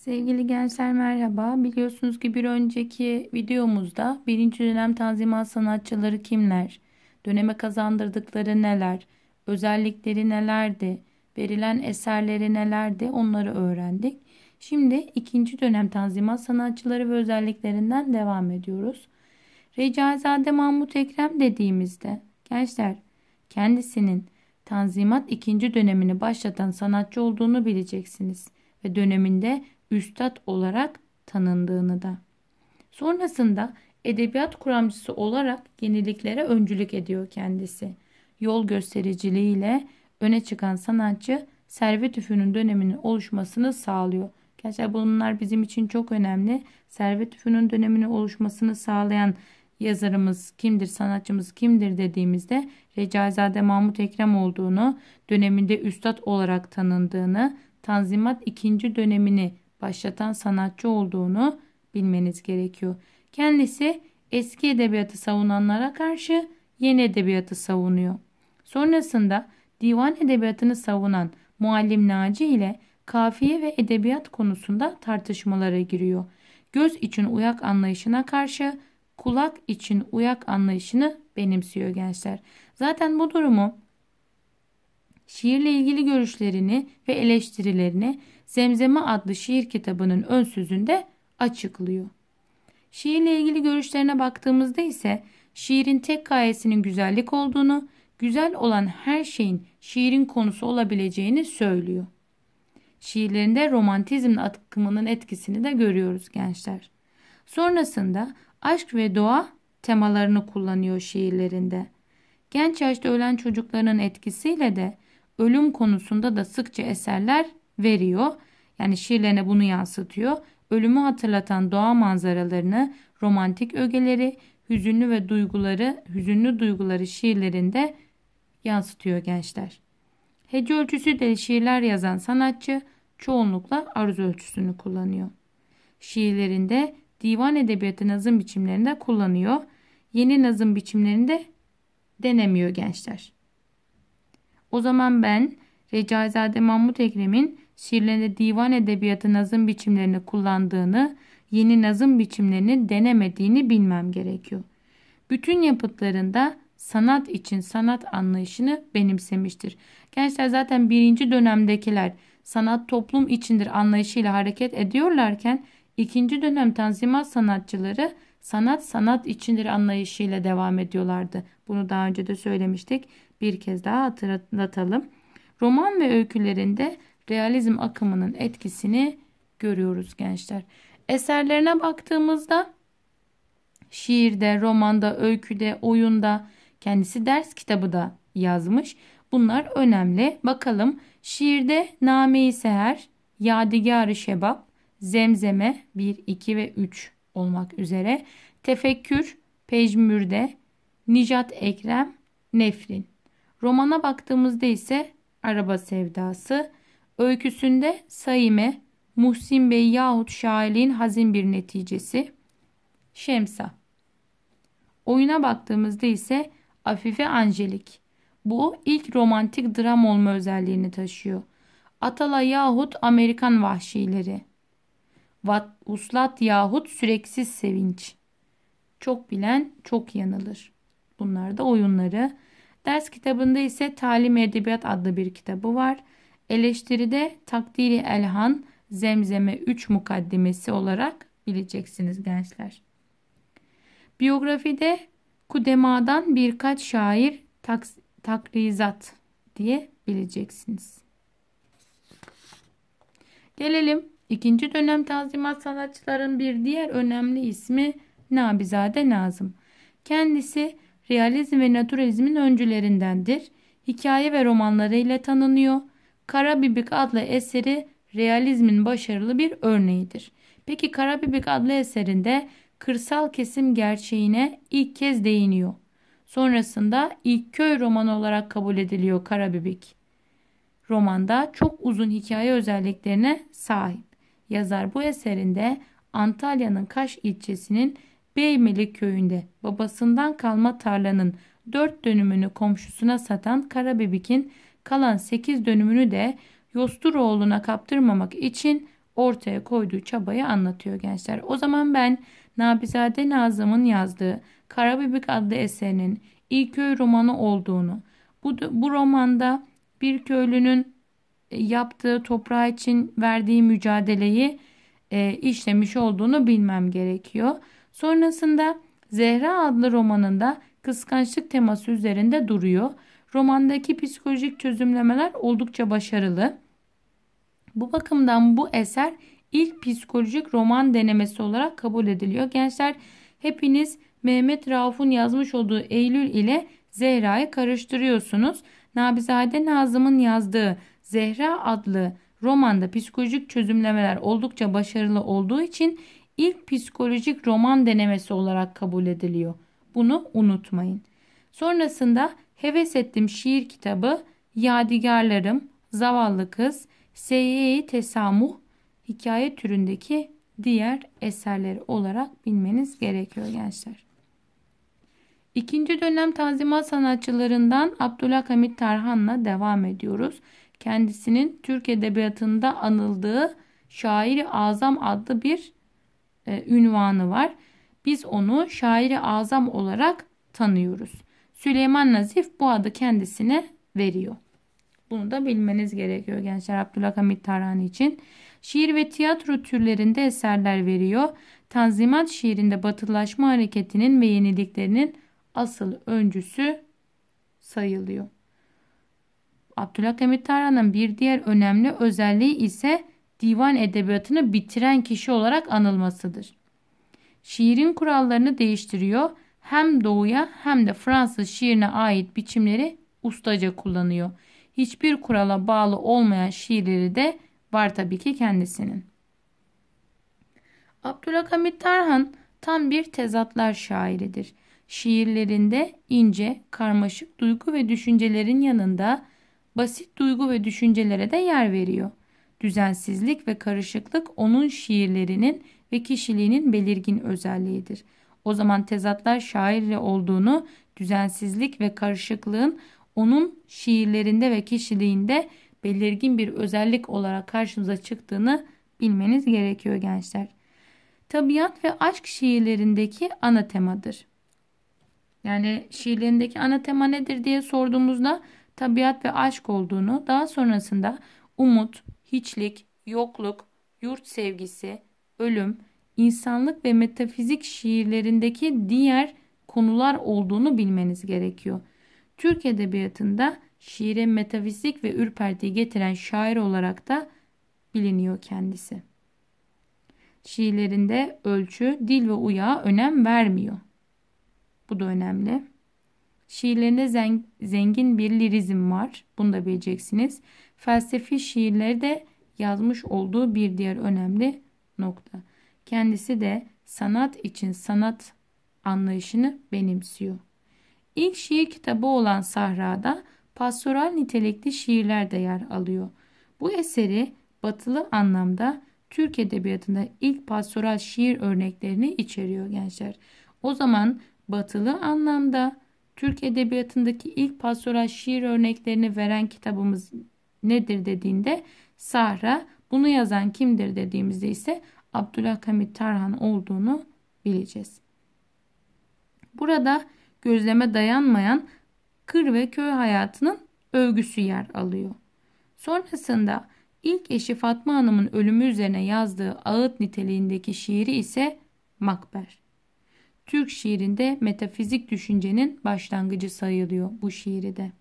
Sevgili gençler merhaba. Biliyorsunuz ki bir önceki videomuzda birinci dönem tanzimat sanatçıları kimler? Döneme kazandırdıkları neler? Özellikleri nelerdi? Verilen eserleri nelerdi? Onları öğrendik. Şimdi ikinci dönem tanzimat sanatçıları ve özelliklerinden devam ediyoruz. Recaizade Mahmut Ekrem dediğimizde gençler kendisinin tanzimat ikinci dönemini başlatan sanatçı olduğunu bileceksiniz ve döneminde üstad olarak tanındığını da. Sonrasında edebiyat kuramcısı olarak yeniliklere öncülük ediyor kendisi. Yol göstericiliğiyle öne çıkan sanatçı servet üfünün döneminin oluşmasını sağlıyor. Gerçi bunlar bizim için çok önemli. Servet üfünün döneminin oluşmasını sağlayan yazarımız kimdir, sanatçımız kimdir dediğimizde Recaizade Mahmut Ekrem olduğunu, döneminde üstad olarak tanındığını, Tanzimat ikinci dönemini başlatan sanatçı olduğunu bilmeniz gerekiyor. Kendisi eski edebiyatı savunanlara karşı yeni edebiyatı savunuyor. Sonrasında divan edebiyatını savunan Muallim Naci ile kafiye ve edebiyat konusunda tartışmalara giriyor. Göz için uyak anlayışına karşı kulak için uyak anlayışını benimsiyor gençler. Zaten bu durumu şiirle ilgili görüşlerini ve eleştirilerini Zemzeme adlı şiir kitabının ön sözünde açıklıyor. Şiirle ilgili görüşlerine baktığımızda ise şiirin tek gayesinin güzellik olduğunu, güzel olan her şeyin şiirin konusu olabileceğini söylüyor. Şiirlerinde romantizm akımının etkisini de görüyoruz gençler. Sonrasında aşk ve doğa temalarını kullanıyor şiirlerinde. Genç yaşta ölen çocukların etkisiyle de ölüm konusunda da sıkça eserler veriyor. Yani şiirlerine bunu yansıtıyor. Ölümü hatırlatan doğa manzaralarını, romantik ögeleri, hüzünlü ve duyguları, hüzünlü duyguları şiirlerinde yansıtıyor gençler. Hece ölçüsü de şiirler yazan sanatçı çoğunlukla aruz ölçüsünü kullanıyor. Şiirlerinde divan edebiyatı nazım biçimlerinde kullanıyor. Yeni nazım biçimlerinde denemiyor gençler. O zaman ben Recaizade Mahmut Ekrem'in şiirlerinde divan edebiyatı nazım biçimlerini kullandığını, yeni nazım biçimlerini denemediğini bilmem gerekiyor. Bütün yapıtlarında sanat için sanat anlayışını benimsemiştir. Gençler zaten birinci dönemdekiler sanat toplum içindir anlayışıyla hareket ediyorlarken ikinci dönem tanzimat sanatçıları sanat sanat içindir anlayışıyla devam ediyorlardı. Bunu daha önce de söylemiştik. Bir kez daha hatırlatalım. Roman ve öykülerinde realizm akımının etkisini görüyoruz gençler. Eserlerine baktığımızda şiirde, romanda, öyküde, oyunda kendisi ders kitabı da yazmış. Bunlar önemli. Bakalım şiirde Name-i Seher, Yadigar-ı Şebap, Zemzeme 1, 2 ve 3 olmak üzere. Tefekkür, Pejmürde, Nijat Ekrem, Nefrin. Romana baktığımızda ise Araba Sevdası, Öyküsünde Saime, Muhsin Bey yahut şairliğin hazin bir neticesi. Şemsa. Oyuna baktığımızda ise Afife Angelik. Bu ilk romantik dram olma özelliğini taşıyor. Atala yahut Amerikan vahşileri. Vat, uslat yahut süreksiz sevinç. Çok bilen çok yanılır. Bunlar da oyunları. Ders kitabında ise Talim Edebiyat adlı bir kitabı var. Eleştiride takdiri elhan zemzeme 3 mukaddimesi olarak bileceksiniz gençler. Biyografide kudemadan birkaç şair tak, takrizat diye bileceksiniz. Gelelim ikinci dönem tanzimat sanatçıların bir diğer önemli ismi Nabizade Nazım. Kendisi realizm ve naturalizmin öncülerindendir. Hikaye ve romanlarıyla tanınıyor. Kara Bibik adlı eseri realizmin başarılı bir örneğidir. Peki Kara Bibik adlı eserinde kırsal kesim gerçeğine ilk kez değiniyor. Sonrasında ilk köy romanı olarak kabul ediliyor Kara Karabibik. Romanda çok uzun hikaye özelliklerine sahip. Yazar bu eserinde Antalya'nın Kaş ilçesinin Beymelik köyünde babasından kalma tarlanın dört dönümünü komşusuna satan Kara Bibik'in kalan 8 dönümünü de Yosturoğlu'na kaptırmamak için ortaya koyduğu çabayı anlatıyor gençler. O zaman ben Nabizade Nazım'ın yazdığı Karabibik adlı eserinin ilk köy romanı olduğunu, bu, bu romanda bir köylünün e, yaptığı toprağı için verdiği mücadeleyi e, işlemiş olduğunu bilmem gerekiyor. Sonrasında Zehra adlı romanında kıskançlık teması üzerinde duruyor. Romandaki psikolojik çözümlemeler oldukça başarılı. Bu bakımdan bu eser ilk psikolojik roman denemesi olarak kabul ediliyor. Gençler hepiniz Mehmet Rauf'un yazmış olduğu Eylül ile Zehra'yı karıştırıyorsunuz. Nabizade Nazım'ın yazdığı Zehra adlı romanda psikolojik çözümlemeler oldukça başarılı olduğu için ilk psikolojik roman denemesi olarak kabul ediliyor. Bunu unutmayın. Sonrasında Heves ettim şiir kitabı, Yadigarlarım, Zavallı Kız, Seyyi Tesamuh hikaye türündeki diğer eserleri olarak bilmeniz gerekiyor gençler. İkinci dönem tanzimat sanatçılarından Abdülhamit Tarhan'la devam ediyoruz. Kendisinin Türk Edebiyatı'nda anıldığı Şairi Azam adlı bir e, ünvanı var. Biz onu Şairi Azam olarak tanıyoruz. Süleyman Nazif bu adı kendisine veriyor. Bunu da bilmeniz gerekiyor gençler Abdülhamit Tarhani için. Şiir ve tiyatro türlerinde eserler veriyor. Tanzimat şiirinde batılaşma hareketinin ve yeniliklerinin asıl öncüsü sayılıyor. Abdülhamit Tarhan'ın bir diğer önemli özelliği ise divan edebiyatını bitiren kişi olarak anılmasıdır. Şiirin kurallarını değiştiriyor hem doğuya hem de Fransız şiirine ait biçimleri ustaca kullanıyor. Hiçbir kurala bağlı olmayan şiirleri de var tabii ki kendisinin. Abdülhamit Tarhan tam bir tezatlar şairidir. Şiirlerinde ince, karmaşık duygu ve düşüncelerin yanında basit duygu ve düşüncelere de yer veriyor. Düzensizlik ve karışıklık onun şiirlerinin ve kişiliğinin belirgin özelliğidir. O zaman tezatlar şairle olduğunu, düzensizlik ve karışıklığın onun şiirlerinde ve kişiliğinde belirgin bir özellik olarak karşımıza çıktığını bilmeniz gerekiyor gençler. Tabiat ve aşk şiirlerindeki ana temadır. Yani şiirlerindeki ana tema nedir diye sorduğumuzda tabiat ve aşk olduğunu, daha sonrasında umut, hiçlik, yokluk, yurt sevgisi, ölüm, insanlık ve metafizik şiirlerindeki diğer konular olduğunu bilmeniz gerekiyor. Türk edebiyatında şiire metafizik ve ürpertiyi getiren şair olarak da biliniyor kendisi. Şiirlerinde ölçü, dil ve uyağa önem vermiyor. Bu da önemli. Şiirlerinde zengin bir lirizm var. Bunu da bileceksiniz. Felsefi şiirleri de yazmış olduğu bir diğer önemli nokta. Kendisi de sanat için sanat anlayışını benimsiyor. İlk şiir kitabı olan Sahra'da pastoral nitelikli şiirler de yer alıyor. Bu eseri batılı anlamda Türk edebiyatında ilk pastoral şiir örneklerini içeriyor gençler. O zaman batılı anlamda Türk edebiyatındaki ilk pastoral şiir örneklerini veren kitabımız nedir dediğinde Sahra bunu yazan kimdir dediğimizde ise Abdülhamit Tarhan olduğunu bileceğiz. Burada gözleme dayanmayan kır ve köy hayatının övgüsü yer alıyor. Sonrasında ilk eşi Fatma Hanım'ın ölümü üzerine yazdığı ağıt niteliğindeki şiiri ise Makber. Türk şiirinde metafizik düşüncenin başlangıcı sayılıyor bu şiiri de.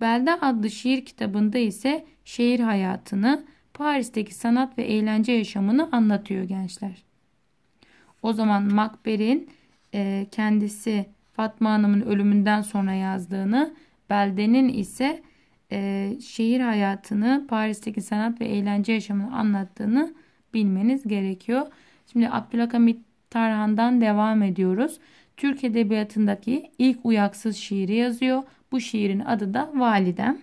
Belda adlı şiir kitabında ise şehir hayatını, Paris'teki sanat ve eğlence yaşamını anlatıyor gençler. O zaman Makber'in e, kendisi Fatma Hanım'ın ölümünden sonra yazdığını, Belde'nin ise e, şehir hayatını, Paris'teki sanat ve eğlence yaşamını anlattığını bilmeniz gerekiyor. Şimdi Abdülhakamit Tarhan'dan devam ediyoruz. Türk Edebiyatı'ndaki ilk uyaksız şiiri yazıyor. Bu şiirin adı da Validem.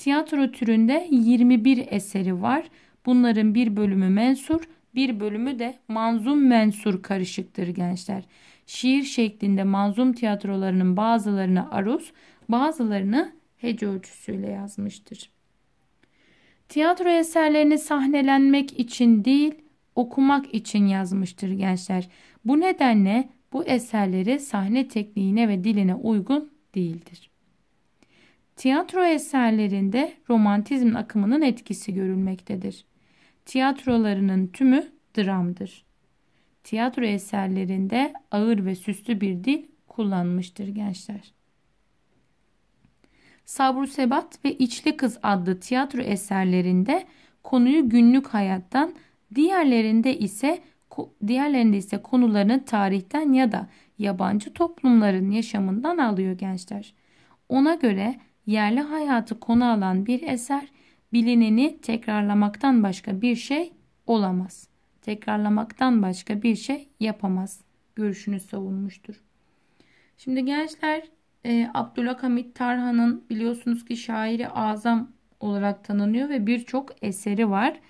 Tiyatro türünde 21 eseri var. Bunların bir bölümü mensur, bir bölümü de manzum mensur karışıktır gençler. Şiir şeklinde manzum tiyatrolarının bazılarını aruz, bazılarını hece ölçüsüyle yazmıştır. Tiyatro eserlerini sahnelenmek için değil, okumak için yazmıştır gençler. Bu nedenle bu eserleri sahne tekniğine ve diline uygun değildir. Tiyatro eserlerinde romantizm akımının etkisi görülmektedir. Tiyatrolarının tümü dramdır. Tiyatro eserlerinde ağır ve süslü bir dil kullanmıştır gençler. Sabru Sebat ve İçli Kız adlı tiyatro eserlerinde konuyu günlük hayattan, diğerlerinde ise diğerlerinde ise konularını tarihten ya da yabancı toplumların yaşamından alıyor gençler. Ona göre yerli hayatı konu alan bir eser bilineni tekrarlamaktan başka bir şey olamaz. Tekrarlamaktan başka bir şey yapamaz. Görüşünü savunmuştur. Şimdi gençler e, Hamit Tarhan'ın biliyorsunuz ki şairi azam olarak tanınıyor ve birçok eseri var.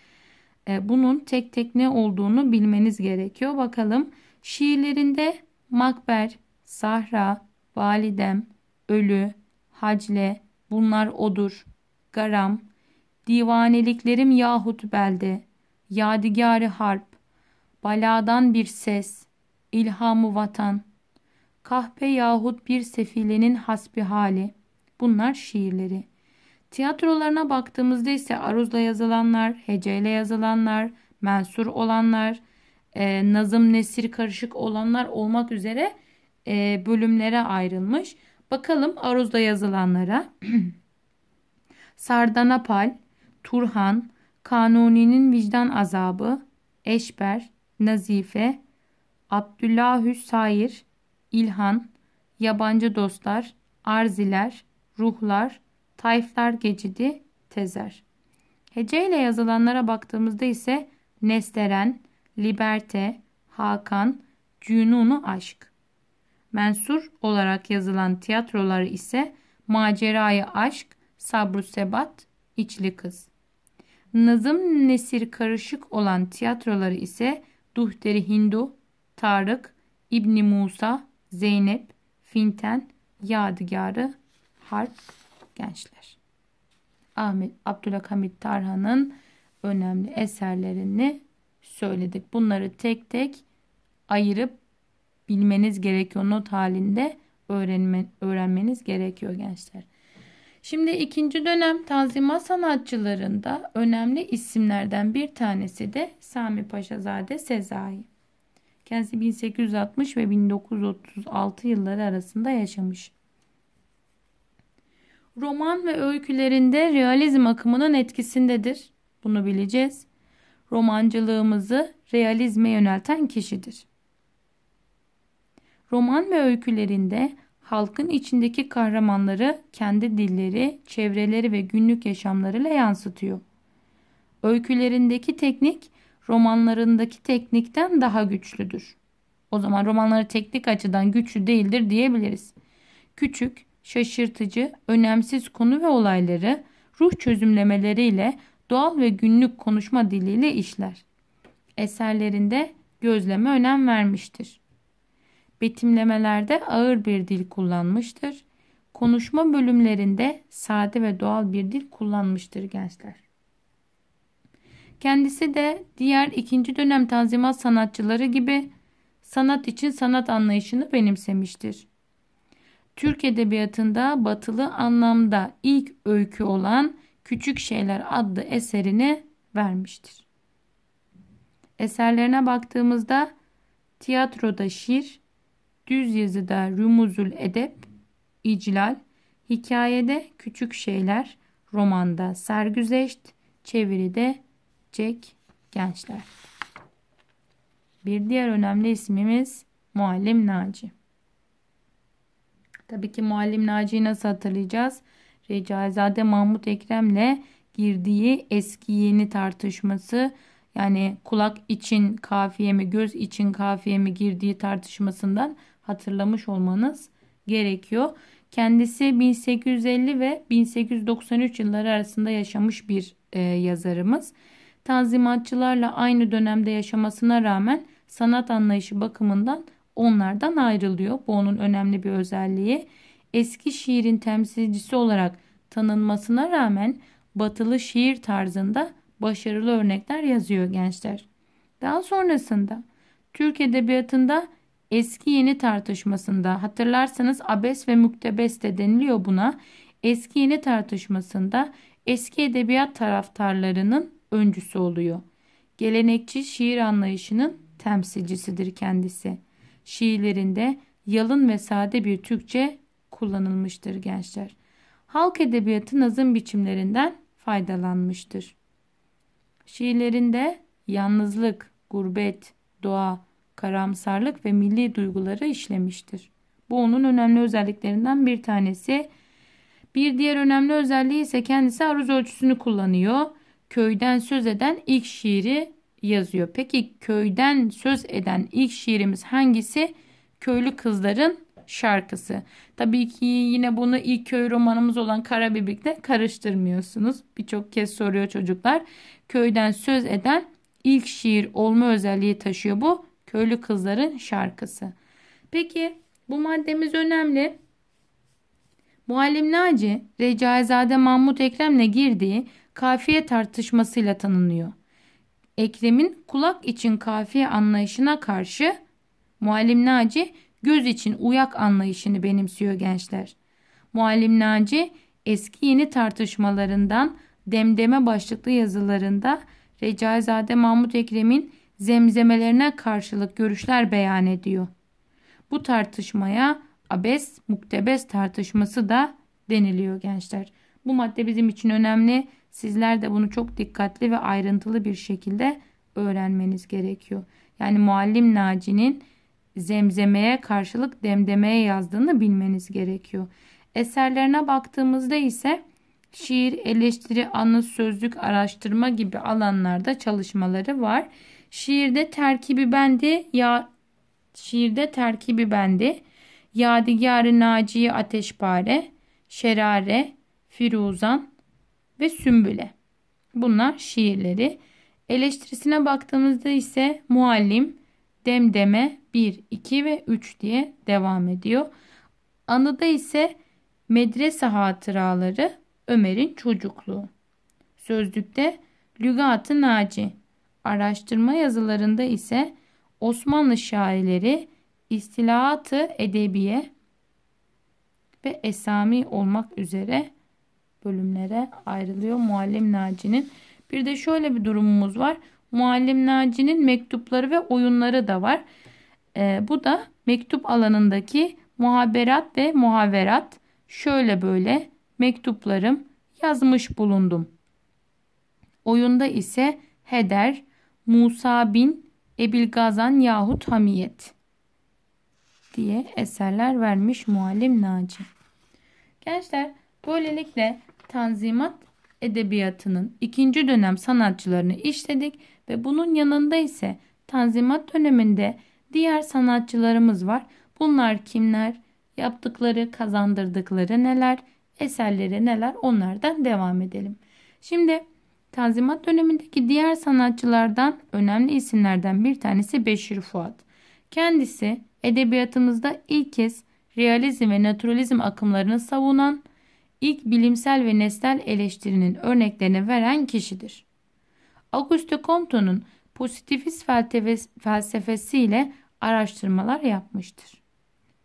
E, bunun tek tek ne olduğunu bilmeniz gerekiyor. Bakalım şiirlerinde Makber, Sahra, Validem, Ölü, Hacle, Bunlar odur. Garam, divaneliklerim yahut belde, yadigarı harp, baladan bir ses, ilhamı vatan, kahpe yahut bir sefilenin hasbi hali. Bunlar şiirleri. Tiyatrolarına baktığımızda ise aruzla yazılanlar, heceyle yazılanlar, mensur olanlar, e, nazım nesir karışık olanlar olmak üzere e, bölümlere ayrılmış. Bakalım Aruz'da yazılanlara. Sardanapal, Turhan, Kanuni'nin vicdan azabı, Eşber, Nazife, Abdüllahü Sayir, İlhan, Yabancı Dostlar, Arziler, Ruhlar, Tayflar Gecidi, Tezer. Hece ile yazılanlara baktığımızda ise Nesteren, Liberte, Hakan, Cünunu Aşk mensur olarak yazılan tiyatroları ise Macerayı Aşk, Sabru Sebat, İçli Kız. Nazım Nesir karışık olan tiyatroları ise Duhteri Hindu, Tarık, İbni Musa, Zeynep, Finten, Yadigarı, Harp, Gençler. Ahmet Abdülhamit Tarhan'ın önemli eserlerini söyledik. Bunları tek tek ayırıp bilmeniz gerekiyor. Not halinde öğrenme, öğrenmeniz gerekiyor gençler. Şimdi ikinci dönem Tanzimat sanatçılarında önemli isimlerden bir tanesi de Sami Paşazade Sezai. Kendisi 1860 ve 1936 yılları arasında yaşamış. Roman ve öykülerinde realizm akımının etkisindedir. Bunu bileceğiz. Romancılığımızı realizme yönelten kişidir. Roman ve öykülerinde halkın içindeki kahramanları kendi dilleri, çevreleri ve günlük yaşamlarıyla yansıtıyor. Öykülerindeki teknik romanlarındaki teknikten daha güçlüdür. O zaman romanları teknik açıdan güçlü değildir diyebiliriz. Küçük, şaşırtıcı, önemsiz konu ve olayları ruh çözümlemeleriyle doğal ve günlük konuşma diliyle işler. Eserlerinde gözleme önem vermiştir betimlemelerde ağır bir dil kullanmıştır. Konuşma bölümlerinde sade ve doğal bir dil kullanmıştır gençler. Kendisi de diğer ikinci dönem tanzimat sanatçıları gibi sanat için sanat anlayışını benimsemiştir. Türk edebiyatında batılı anlamda ilk öykü olan Küçük Şeyler adlı eserini vermiştir. Eserlerine baktığımızda tiyatroda şiir, Düz yazıda rumuzul edep, iclal, hikayede küçük şeyler, romanda sergüzeşt, çeviride Jack Gençler. Bir diğer önemli ismimiz Muallim Naci. Tabii ki Muallim Naci'yi nasıl hatırlayacağız? Recaizade Mahmut Ekrem'le girdiği eski yeni tartışması yani kulak için kafiye mi göz için kafiye mi girdiği tartışmasından hatırlamış olmanız gerekiyor. Kendisi 1850 ve 1893 yılları arasında yaşamış bir e, yazarımız. Tanzimatçılarla aynı dönemde yaşamasına rağmen sanat anlayışı bakımından onlardan ayrılıyor. Bu onun önemli bir özelliği. Eski şiirin temsilcisi olarak tanınmasına rağmen batılı şiir tarzında başarılı örnekler yazıyor gençler. Daha sonrasında Türk edebiyatında eski yeni tartışmasında hatırlarsanız abes ve müktebes de deniliyor buna. Eski yeni tartışmasında eski edebiyat taraftarlarının öncüsü oluyor. Gelenekçi şiir anlayışının temsilcisidir kendisi. Şiirlerinde yalın ve sade bir Türkçe kullanılmıştır gençler. Halk edebiyatı nazım biçimlerinden faydalanmıştır. Şiirlerinde yalnızlık, gurbet, doğa, karamsarlık ve milli duyguları işlemiştir. Bu onun önemli özelliklerinden bir tanesi. Bir diğer önemli özelliği ise kendisi aruz ölçüsünü kullanıyor. Köyden söz eden ilk şiiri yazıyor. Peki köyden söz eden ilk şiirimiz hangisi? Köylü Kızların şarkısı. Tabii ki yine bunu ilk köy romanımız olan Karabibik'le karıştırmıyorsunuz. Birçok kez soruyor çocuklar. Köyden söz eden ilk şiir olma özelliği taşıyor bu. Köylü kızların şarkısı. Peki bu maddemiz önemli. Muallim Naci, Recaizade Mahmut Ekrem'le girdiği kafiye tartışmasıyla tanınıyor. Ekrem'in kulak için kafiye anlayışına karşı Muallim Naci göz için uyak anlayışını benimsiyor gençler. Muallim Naci eski yeni tartışmalarından demdeme başlıklı yazılarında Recaizade Mahmut Ekrem'in zemzemelerine karşılık görüşler beyan ediyor. Bu tartışmaya abes muktebes tartışması da deniliyor gençler. Bu madde bizim için önemli. Sizler de bunu çok dikkatli ve ayrıntılı bir şekilde öğrenmeniz gerekiyor. Yani muallim Naci'nin zemzemeye karşılık demdemeye yazdığını bilmeniz gerekiyor. Eserlerine baktığımızda ise şiir, eleştiri, anı, sözlük, araştırma gibi alanlarda çalışmaları var. Şiirde terkibi bendi ya şiirde terkibi bendi. Yadigarı Naciye Ateşpare, Şerare, Firuzan ve Sümbüle. Bunlar şiirleri. Eleştirisine baktığımızda ise muallim, demdeme 1, 2 ve 3 diye devam ediyor. Anıda ise medrese hatıraları Ömer'in çocukluğu. Sözlükte Lügatı Naci Araştırma yazılarında ise Osmanlı şairleri istilatı, Edebiye ve Esami olmak üzere bölümlere ayrılıyor Muallim Naci'nin. Bir de şöyle bir durumumuz var. Muallim Naci'nin mektupları ve oyunları da var. E, bu da mektup alanındaki muhaberat ve muhaverat. Şöyle böyle mektuplarım yazmış bulundum. Oyunda ise heder, Musa bin Ebil Gazan yahut Hamiyet diye eserler vermiş muallim Naci. Gençler böylelikle Tanzimat edebiyatının ikinci dönem sanatçılarını işledik ve bunun yanında ise Tanzimat döneminde diğer sanatçılarımız var. Bunlar kimler? Yaptıkları, kazandırdıkları neler? Eserleri neler? Onlardan devam edelim. Şimdi Tanzimat dönemindeki diğer sanatçılardan önemli isimlerden bir tanesi Beşir Fuat. Kendisi edebiyatımızda ilk kez realizm ve naturalizm akımlarını savunan, ilk bilimsel ve nesnel eleştirinin örneklerini veren kişidir. Auguste Comte'un pozitivist felsefesiyle araştırmalar yapmıştır.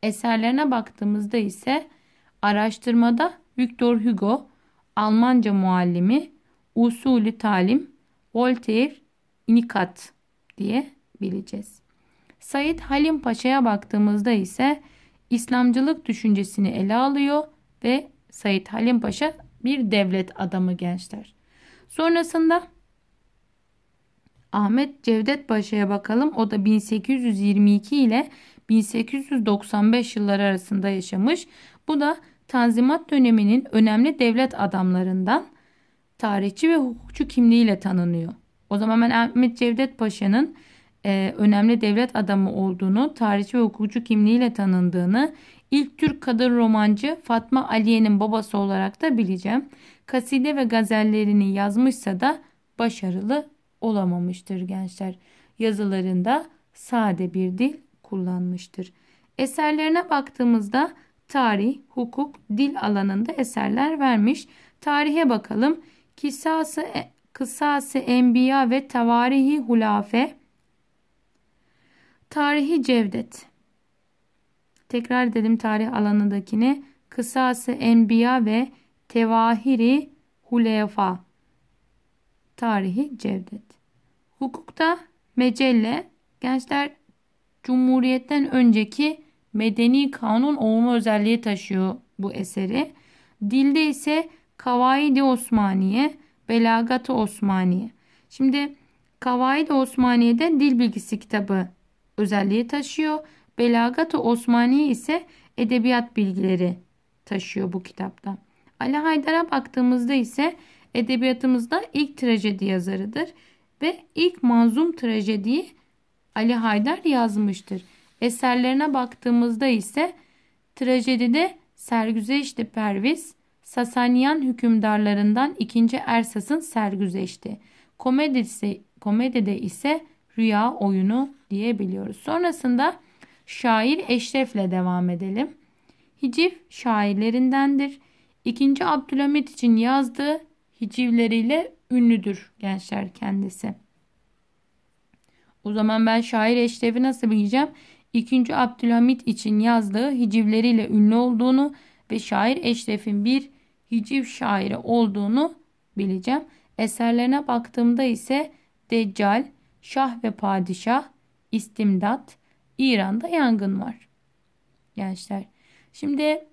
Eserlerine baktığımızda ise araştırmada Victor Hugo, Almanca muallimi usulü talim Voltaire inikat diye bileceğiz. Said Halim Paşa'ya baktığımızda ise İslamcılık düşüncesini ele alıyor ve Said Halim Paşa bir devlet adamı gençler. Sonrasında Ahmet Cevdet Paşa'ya bakalım. O da 1822 ile 1895 yılları arasında yaşamış. Bu da Tanzimat döneminin önemli devlet adamlarından tarihçi ve hukukçu kimliğiyle tanınıyor. O zaman ben Ahmet Cevdet Paşa'nın e, önemli devlet adamı olduğunu, tarihçi ve hukukçu kimliğiyle tanındığını, ilk Türk kadın romancı Fatma Aliye'nin babası olarak da bileceğim. Kaside ve gazellerini yazmışsa da başarılı olamamıştır gençler. Yazılarında sade bir dil kullanmıştır. Eserlerine baktığımızda tarih, hukuk, dil alanında eserler vermiş. Tarihe bakalım. Kisası Kısası Enbiya ve Tavarihi Hulafe Tarihi Cevdet Tekrar dedim tarih alanındakini. Kısası Enbiya ve Tevahiri Hulefa Tarihi Cevdet Hukukta Mecelle Gençler Cumhuriyet'ten önceki medeni kanun olma özelliği taşıyor bu eseri. Dilde ise Kavaidi Osmaniye, Belagat-ı Osmaniye. Şimdi Kavaidi Osmaniye'de dil bilgisi kitabı özelliği taşıyor. Belagatı ı Osmaniye ise edebiyat bilgileri taşıyor bu kitapta. Ali Haydar'a baktığımızda ise edebiyatımızda ilk trajedi yazarıdır ve ilk manzum trajediyi Ali Haydar yazmıştır. Eserlerine baktığımızda ise trajedide Sergüzeşti Perviz, Sasaniyan hükümdarlarından 2. Ersas'ın sergüzeşti. Komedisi, komedide ise rüya oyunu diyebiliyoruz. Sonrasında şair Eşref'le devam edelim. Hiciv şairlerindendir. 2. Abdülhamit için yazdığı hicivleriyle ünlüdür gençler kendisi. O zaman ben şair Eşref'i nasıl bileceğim? 2. Abdülhamit için yazdığı hicivleriyle ünlü olduğunu ve şair Eşref'in bir hiciv şairi olduğunu bileceğim. Eserlerine baktığımda ise Deccal, Şah ve Padişah, İstimdat, İran'da yangın var. Gençler. Şimdi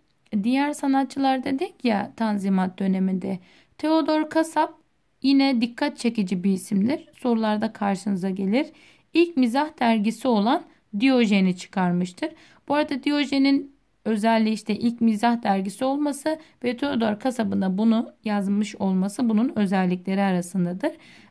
diğer sanatçılar dedik ya Tanzimat döneminde. Teodor Kasap yine dikkat çekici bir isimdir. Sorularda karşınıza gelir. İlk mizah dergisi olan Diyojen'i çıkarmıştır. Bu arada Diyojen'in özelliği işte ilk mizah dergisi olması ve Theodor kasabına bunu yazmış olması bunun özellikleri arasındadır.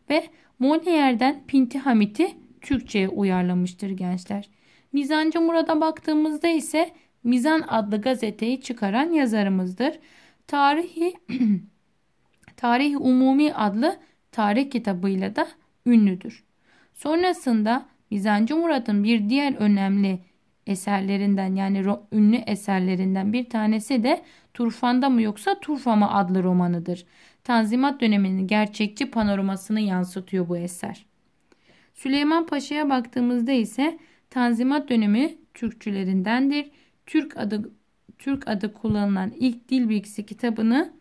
Ve Molière'den Pinti Hamit'i Türkçe'ye uyarlamıştır gençler. Mizancı Murad'a baktığımızda ise Mizan adlı gazeteyi çıkaran yazarımızdır. Tarihi Tarihi Umumi adlı tarih kitabıyla da ünlüdür. Sonrasında Mizancı Murad'ın bir diğer önemli eserlerinden yani ünlü eserlerinden bir tanesi de Turfanda mı yoksa Turfa mı adlı romanıdır. Tanzimat döneminin gerçekçi panoramasını yansıtıyor bu eser. Süleyman Paşa'ya baktığımızda ise Tanzimat dönemi Türkçülerindendir. Türk adı Türk adı kullanılan ilk dil bilgisi kitabını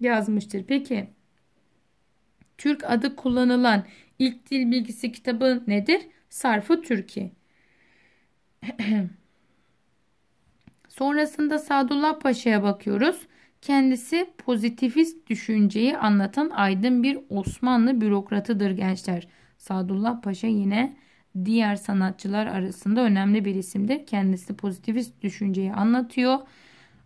yazmıştır. Peki Türk adı kullanılan ilk dil bilgisi kitabı nedir? Sarfı Türkiye. Sonrasında Sadullah Paşa'ya bakıyoruz. Kendisi pozitivist düşünceyi anlatan aydın bir Osmanlı bürokratıdır gençler. Sadullah Paşa yine diğer sanatçılar arasında önemli bir isimdir. Kendisi pozitivist düşünceyi anlatıyor.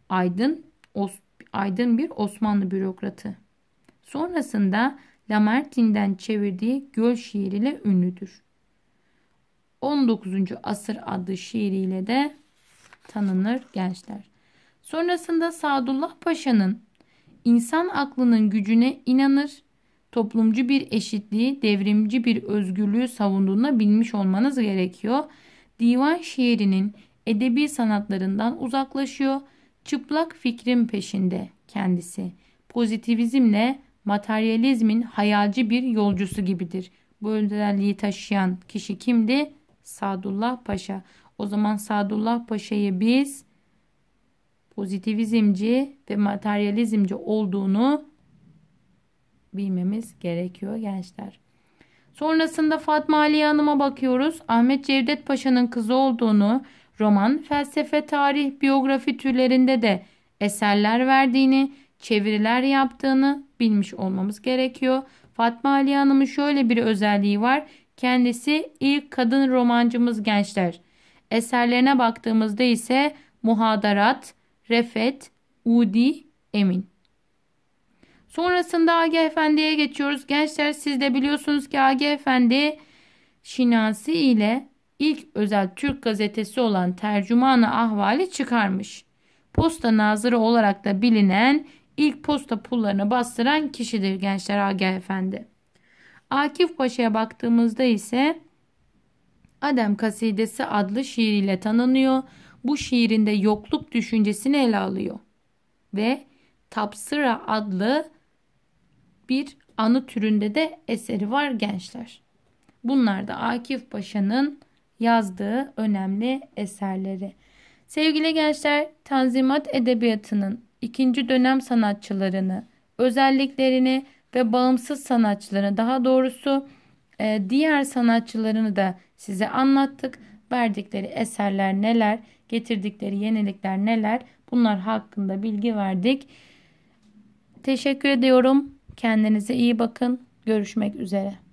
Aydın Os, aydın bir Osmanlı bürokratı. Sonrasında Lamartine'den çevirdiği Göl şiiriyle ünlüdür. 19. asır adlı şiiriyle de tanınır gençler. Sonrasında Sadullah Paşa'nın insan aklının gücüne inanır, toplumcu bir eşitliği, devrimci bir özgürlüğü savunduğuna bilmiş olmanız gerekiyor. Divan şiirinin edebi sanatlarından uzaklaşıyor. Çıplak fikrin peşinde kendisi. Pozitivizmle materyalizmin hayalci bir yolcusu gibidir. Bu özelliği taşıyan kişi kimdi? Sadullah Paşa. O zaman Sadullah Paşa'yı biz pozitivizmci ve materyalizmci olduğunu bilmemiz gerekiyor gençler. Sonrasında Fatma Aliye Hanım'a bakıyoruz. Ahmet Cevdet Paşa'nın kızı olduğunu, roman, felsefe, tarih, biyografi türlerinde de eserler verdiğini, çeviriler yaptığını bilmiş olmamız gerekiyor. Fatma Aliye Hanım'ın şöyle bir özelliği var. Kendisi ilk kadın romancımız gençler. Eserlerine baktığımızda ise Muhadarat, Refet, Udi, Emin. Sonrasında Agi Efendi'ye geçiyoruz. Gençler siz de biliyorsunuz ki Agi Efendi Şinasi ile ilk özel Türk gazetesi olan Tercümanı Ahvali çıkarmış. Posta nazırı olarak da bilinen ilk posta pullarını bastıran kişidir gençler Agi Efendi. Akif Paşa'ya baktığımızda ise Adem Kasidesi adlı şiiriyle tanınıyor. Bu şiirinde yokluk düşüncesini ele alıyor. Ve Tapsıra adlı bir anı türünde de eseri var gençler. Bunlar da Akif Paşa'nın yazdığı önemli eserleri. Sevgili gençler, Tanzimat Edebiyatı'nın ikinci dönem sanatçılarını, özelliklerini ve bağımsız sanatçılarını daha doğrusu e, diğer sanatçılarını da size anlattık. Verdikleri eserler neler, getirdikleri yenilikler neler bunlar hakkında bilgi verdik. Teşekkür ediyorum. Kendinize iyi bakın. Görüşmek üzere.